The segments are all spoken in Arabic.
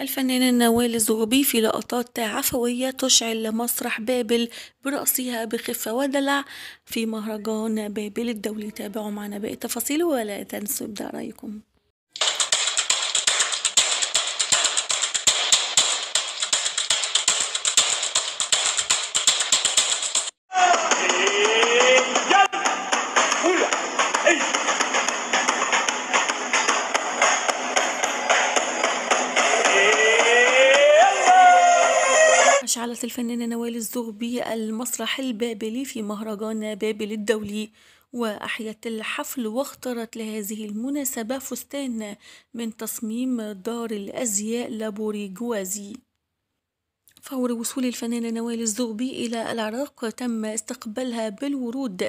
الفنانة نوال الزغبي في لقطات عفوية تشعل مسرح بابل برأسها بخفة ودلع في مهرجان بابل الدولي تابعوا معنا باقي التفاصيل ولا تنسوا ابدأ رأيكم أشعلت الفنانة نوال الزغبي المسرح البابلي في مهرجان بابل الدولي وأحيت الحفل واختارت لهذه المناسبة فستان من تصميم دار الأزياء لابوري جوازي فور وصول الفنانة نوال الزغبي إلى العراق تم استقبالها بالورود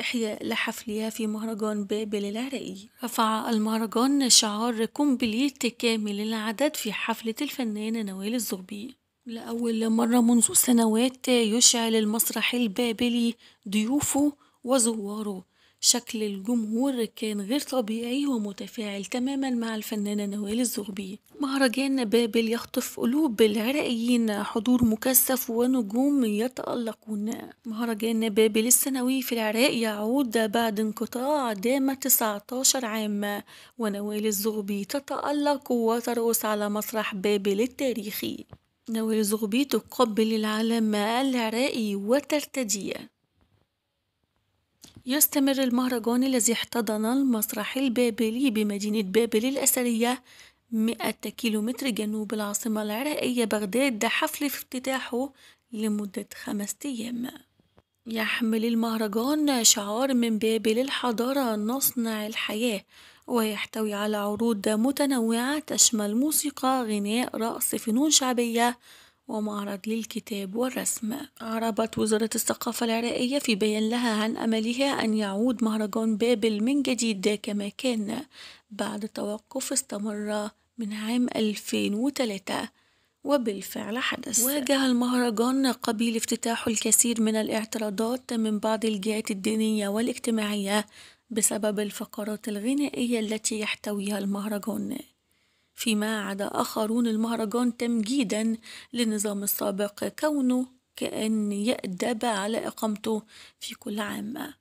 إحياء لحفلها في مهرجان بابل العراقي رفع المهرجان شعار كومبليت كامل العدد في حفلة الفنانة نوال الزغبي لأول مرة منذ سنوات يشعل المسرح البابلي ضيوفه وزواره شكل الجمهور كان غير طبيعي ومتفاعل تماما مع الفنانة نوال الزغبي مهرجان بابل يخطف قلوب العراقيين حضور مكثف ونجوم يتألقون مهرجان بابل السنوي في العراق يعود بعد انقطاع دام 19 عام ونوال الزغبي تتألق وترقص على مسرح بابل التاريخي زغبي تقبل العلامة العراقي وترتديه يستمر المهرجان الذي احتضن المسرح البابلي بمدينة بابل الأثرية 100 كيلومتر جنوب العاصمة العراقية بغداد حفل افتتاحه لمدة خمسة أيام يحمل المهرجان شعار من باب للحضارة نصنع الحياة ويحتوي على عروض متنوعة تشمل موسيقى غناء رقص فنون شعبية ومعرض للكتاب والرسم أعربت وزارة الثقافة العراقية في بيان لها عن أملها أن يعود مهرجان بابل من جديد كما كان بعد توقف استمر من عام 2003 وبالفعل حدث واجه المهرجان قبيل افتتاحه الكثير من الاعتراضات من بعض الجهات الدينية والاجتماعية بسبب الفقرات الغنائية التي يحتويها المهرجان فيما عدا آخرون المهرجان تمجيدا للنظام السابق كونه كأن يأدب على إقامته في كل عام